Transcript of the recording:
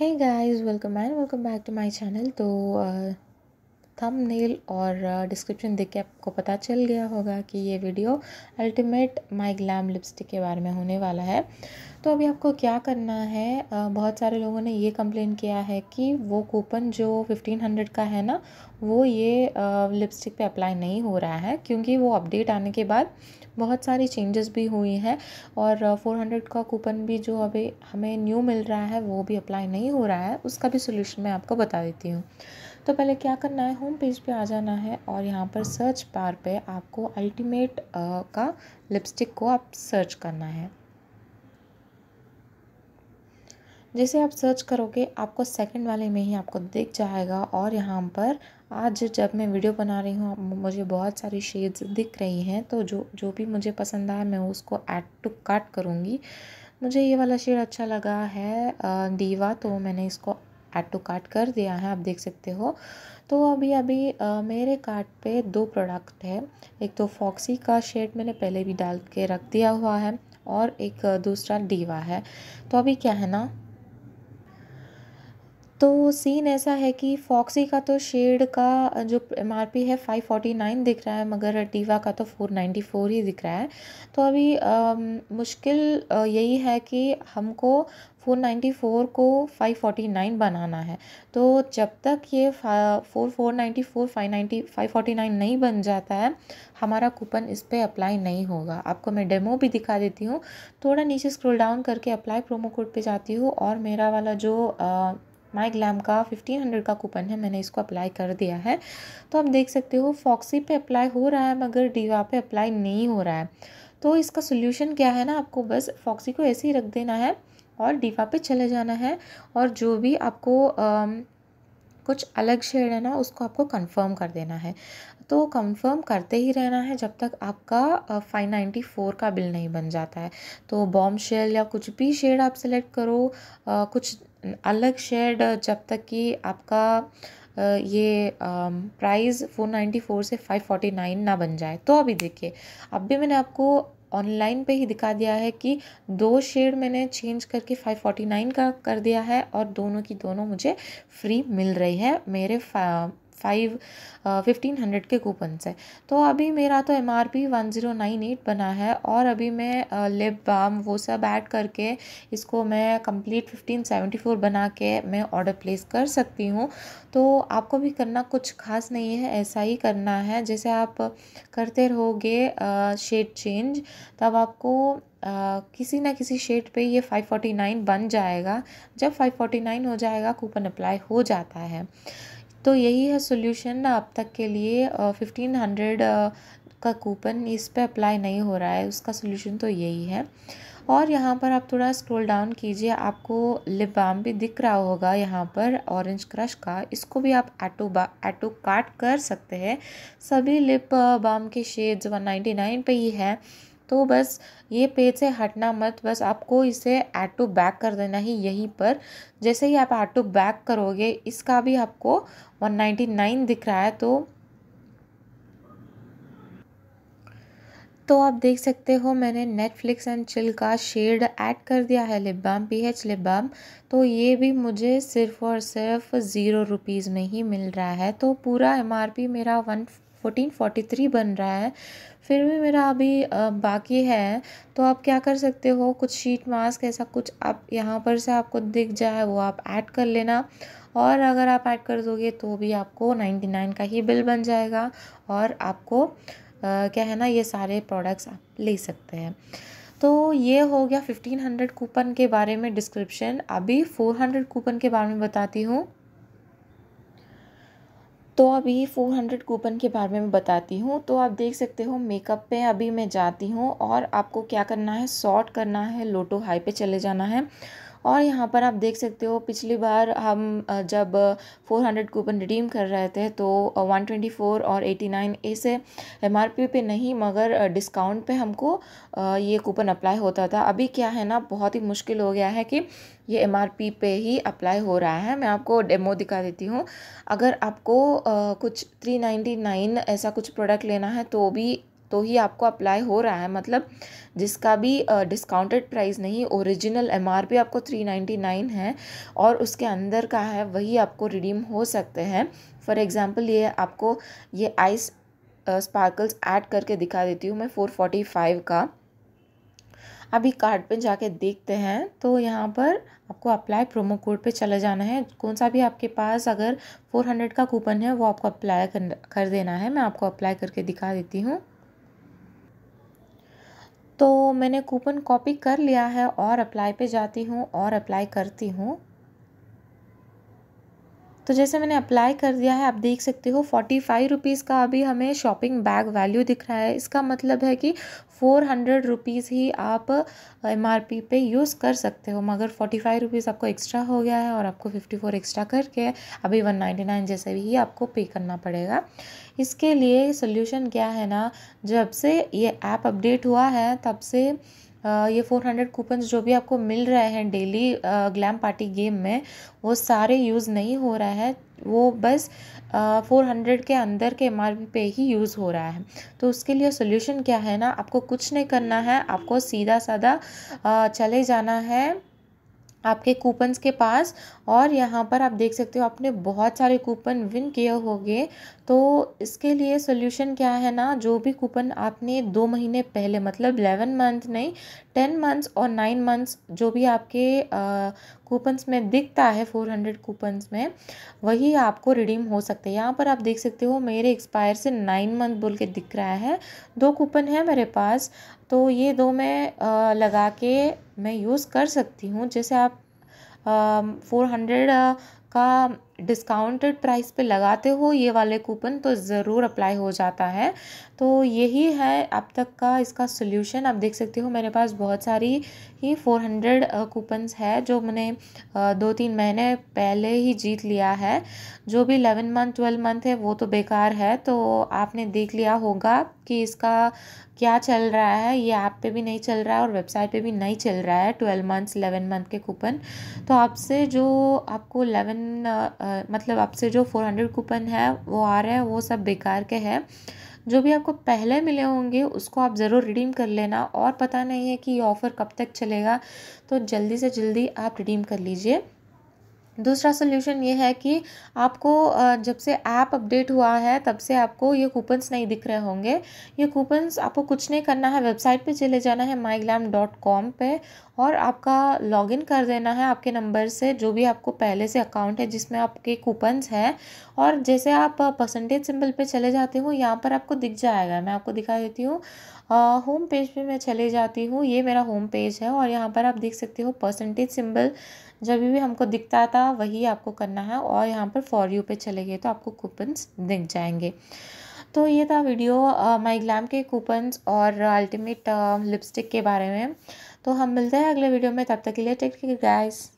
है guys welcome and welcome back to my channel तो thumb uh, nail और description uh, देख के आपको पता चल गया होगा कि ये video ultimate MyGlamm lipstick के बारे में होने वाला है तो अभी आपको क्या करना है बहुत सारे लोगों ने ये कंप्लेन किया है कि वो कूपन जो फिफ्टीन हंड्रेड का है ना वो ये लिपस्टिक पे अप्लाई नहीं हो रहा है क्योंकि वो अपडेट आने के बाद बहुत सारी चेंजेस भी हुई हैं और फोर हंड्रेड का कूपन भी जो अभी हमें न्यू मिल रहा है वो भी अप्लाई नहीं हो रहा है उसका भी सोल्यूशन मैं आपको बता देती हूँ तो पहले क्या करना है होम पेज पे आ जाना है और यहाँ पर सर्च बार पे आपको अल्टीमेट का लिपस्टिक को आप सर्च करना है जिसे आप सर्च करोगे आपको सेकंड वाले में ही आपको दिख जाएगा और यहाँ पर आज जब मैं वीडियो बना रही हूँ मुझे बहुत सारी शेड्स दिख रही हैं तो जो जो भी मुझे पसंद आया मैं उसको ऐड टू कट करूँगी मुझे ये वाला शेड अच्छा लगा है दीवा तो मैंने इसको ऐड टू कार्ट कर दिया है आप देख सकते हो तो अभी अभी आ, मेरे कार्ट पे दो प्रोडक्ट है एक तो फॉक्सी का शेड मैंने पहले भी डाल के रख दिया हुआ है और एक दूसरा डीवा है तो अभी क्या है ना तो सीन ऐसा है कि फॉक्सी का तो शेड का जो एम आर पी है फाइव फोर्टी नाइन दिख रहा है मगर डीवा का तो फोर नाइन्टी फोर ही दिख रहा है तो अभी आ, मुश्किल यही है कि हमको फोर नाइन्टी फोर को फाइव फोर्टी नाइन बनाना है तो जब तक ये four four ninety four five ninety five forty nine नहीं बन जाता है हमारा कूपन इस पर अप्लाई नहीं होगा आपको मैं डेमो भी दिखा देती हूँ थोड़ा नीचे स्क्रॉल डाउन करके अप्लाई प्रोमो कोड पे जाती हूँ और मेरा वाला जो आ, माई ग्लैम का फिफ्टीन हंड्रेड का कूपन है मैंने इसको अप्लाई कर दिया है तो आप देख सकते हो फॉक्सी पे अप्लाई हो रहा है मगर डीवा पे अप्लाई नहीं हो रहा है तो इसका सोल्यूशन क्या है ना आपको बस फॉक्सी को ऐसे ही रख देना है और डीवा पे चले जाना है और जो भी आपको आ, कुछ अलग शेड है ना उसको आपको कंफर्म कर देना है तो कंफर्म करते ही रहना है जब तक आपका फाइव नाइन्टी फोर का बिल नहीं बन जाता है तो बॉम्ब शेल या कुछ भी शेड आप सेलेक्ट करो आ, कुछ अलग शेड जब तक कि आपका ये प्राइस फ़ोर नाइन्टी फ़ोर से फ़ाइव फोर्टी नाइन ना बन जाए तो अभी देखिए अभी मैंने आपको ऑनलाइन पे ही दिखा दिया है कि दो शेड मैंने चेंज करके 549 का कर दिया है और दोनों की दोनों मुझे फ्री मिल रही है मेरे फाइव फिफ्टीन हंड्रेड के कूपन्स है तो अभी मेरा तो M R P one zero nine eight बना है और अभी मैं लिप uh, बाम वो सब ऐड करके इसको मैं कंप्लीट फिफ्टीन सेवेंटी फोर बना के मैं ऑर्डर प्लेस कर सकती हूँ तो आपको भी करना कुछ खास नहीं है ऐसा ही करना है जैसे आप करते रहोगे शेड uh, चेंज तब आपको Uh, किसी ना किसी शेड पे ये 549 बन जाएगा जब 549 हो जाएगा कूपन अप्लाई हो जाता है तो यही है सोल्यूशन आप तक के लिए फिफ्टीन हंड्रेड का कूपन इस पर अप्लाई नहीं हो रहा है उसका सोल्यूशन तो यही है और यहाँ पर आप थोड़ा स्क्रॉल डाउन कीजिए आपको लिप बाम भी दिख रहा होगा यहाँ पर ऑरेंज क्रश का इसको भी आप ऐटो बा ऐटो काट कर सकते हैं सभी लिप बाम के शेड्स नाइन पर ही है तो बस ये पेज से हटना मत बस आपको इसे ऐड टू बैक कर देना ही यहीं पर जैसे ही आप ऐड टू बैक करोगे इसका भी आपको 199 दिख रहा है तो तो आप देख सकते हो मैंने नेटफ्लिक्स एंड चिल का शेड ऐड कर दिया है lip balm P H lip balm तो ये भी मुझे सिर्फ़ और सिर्फ ज़ीरो रुपीज़ में ही मिल रहा है तो पूरा एम आर पी मेरा वन फोर्टीन फोर्टी थ्री बन रहा है फिर भी मेरा अभी बाकी है तो आप क्या कर सकते हो कुछ शीट मास्क ऐसा कुछ आप यहाँ पर से आपको दिख जाए वो आप ऐड कर लेना और अगर आप ऐड कर दोगे तो भी आपको नाइन्टी नाइन का ही बिल बन जाएगा और आपको आ, क्या है ना ये सारे प्रोडक्ट्स आप ले सकते हैं तो ये हो गया फिफ्टीन हंड्रेड कूपन के बारे में डिस्क्रिप्शन अभी फोर हंड्रेड कूपन के बारे में बताती हूँ तो अभी फ़ोर हंड्रेड कूपन के बारे में बताती हूँ तो आप देख सकते हो मेकअप पे अभी मैं जाती हूँ और आपको क्या करना है शॉर्ट करना है लोटो हाई पे चले जाना है और यहाँ पर आप देख सकते हो पिछली बार हम जब 400 कूपन रिडीम कर रहे थे तो 124 और 89 ऐसे एम पे नहीं मगर डिस्काउंट पे हमको ये कूपन अप्लाई होता था अभी क्या है ना बहुत ही मुश्किल हो गया है कि ये एम पे ही अप्लाई हो रहा है मैं आपको डेमो दिखा देती हूँ अगर आपको कुछ 399 ऐसा कुछ प्रोडक्ट लेना है तो भी तो ही आपको अप्लाई हो रहा है मतलब जिसका भी डिस्काउंटेड प्राइस नहीं ओरिजिनल एम आपको थ्री नाइन्टी नाइन है और उसके अंदर का है वही आपको रिडीम हो सकते हैं फॉर एग्ज़ाम्पल ये आपको ये आइस स्पार्कल्स ऐड करके दिखा देती हूँ मैं फोर फोर्टी फाइव का अभी कार्ड पे जाके देखते हैं तो यहाँ पर आपको अप्लाई प्रोमो कोड पे चले जाना है कौन सा भी आपके पास अगर फोर हंड्रेड का कूपन है वो आपको अप्लाई कर देना है मैं आपको अप्लाई करके दिखा देती हूँ तो मैंने कूपन कॉपी कर लिया है और अप्लाई पे जाती हूँ और अप्लाई करती हूँ तो जैसे मैंने अप्लाई कर दिया है आप देख सकते हो फोर्टी फाइव रुपीज़ का अभी हमें शॉपिंग बैग वैल्यू दिख रहा है इसका मतलब है कि फ़ोर हंड्रेड रुपीज़ ही आप एम आर पी पे यूज़ कर सकते हो मगर फोर्टी फाइव रुपीज़ आपको एक्स्ट्रा हो गया है और आपको फिफ्टी फोर एक्स्ट्रा करके अभी वन नाइन्टी नाइन जैसे भी आपको पे करना पड़ेगा इसके लिए सोल्यूशन क्या है ना जब से ये ऐप अपडेट हुआ है तब से ये फ़ोर हंड्रेड कूपन्स जो भी आपको मिल रहे हैं डेली ग्लैम पार्टी गेम में वो सारे यूज़ नहीं हो रहा है वो बस फोर हंड्रेड के अंदर के एम आर पी पे ही यूज़ हो रहा है तो उसके लिए सोल्यूशन क्या है ना आपको कुछ नहीं करना है आपको सीधा साधा चले जाना है आपके कूपन्स के पास और यहाँ पर आप देख सकते हो आपने बहुत सारे कूपन विन किए होंगे तो इसके लिए सोल्यूशन क्या है ना जो भी कूपन आपने दो महीने पहले मतलब इलेवन मंथ नहीं टेन मंथ्स और नाइन मंथ्स जो भी आपके कूपन्स में दिखता है फोर हंड्रेड कूपन्स में वही आपको रिडीम हो सकते हैं यहाँ पर आप देख सकते हो मेरे एक्सपायर से नाइन मंथ बोल के दिख रहा है दो कूपन है मेरे पास तो ये दो मैं लगा के मैं यूज़ कर सकती हूँ जैसे आप फोर हंड्रेड का डिस्काउंटेड प्राइस पे लगाते हो ये वाले कूपन तो ज़रूर अप्लाई हो जाता है तो यही है अब तक का इसका सोल्यूशन आप देख सकते हो मेरे पास बहुत सारी ही फोर हंड्रेड कूपन्स है जो मैंने दो तीन महीने पहले ही जीत लिया है जो भी इलेवन मंथ ट्वेल्व मंथ है वो तो बेकार है तो आपने देख लिया होगा कि इसका क्या चल रहा है ये ऐप पे भी नहीं चल रहा है और वेबसाइट पे भी नहीं चल रहा है ट्वेल्व मंथ्स इलेवन मंथ के कूपन तो आपसे जो आपको इलेवन मतलब आपसे जो फोर हंड्रेड कूपन है वो आ रहा है वो सब बेकार के हैं जो भी आपको पहले मिले होंगे उसको आप ज़रूर रिडीम कर लेना और पता नहीं है कि ये ऑफ़र कब तक चलेगा तो जल्दी से जल्दी आप रिडीम कर लीजिए दूसरा सोल्यूशन ये है कि आपको जब से ऐप अपडेट हुआ है तब से आपको ये कूपन्स नहीं दिख रहे होंगे ये कूपन्स आपको कुछ नहीं करना है वेबसाइट पे चले जाना है माई ग्लैम डॉट कॉम पर और आपका लॉगिन कर देना है आपके नंबर से जो भी आपको पहले से अकाउंट है जिसमें आपके कूपन्स हैं और जैसे आप परसेंटेज सिंबल पे चले जाते हो यहाँ पर आपको दिख जाएगा मैं आपको दिखा देती हूँ होम पेज पे मैं चले जाती हूँ ये मेरा होम पेज है और यहाँ पर आप देख सकते हो परसेंटेज सिंबल जब भी हमको दिखता था वही आपको करना है और यहाँ पर फॉर यू पे चले गए तो आपको कूपन्स दिख जाएंगे तो ये था वीडियो माई ग्लैम के कूपन्स और अल्टीमेट लिपस्टिक के बारे में तो हम मिलते हैं अगले वीडियो में तब तक के लिए टेक गाइस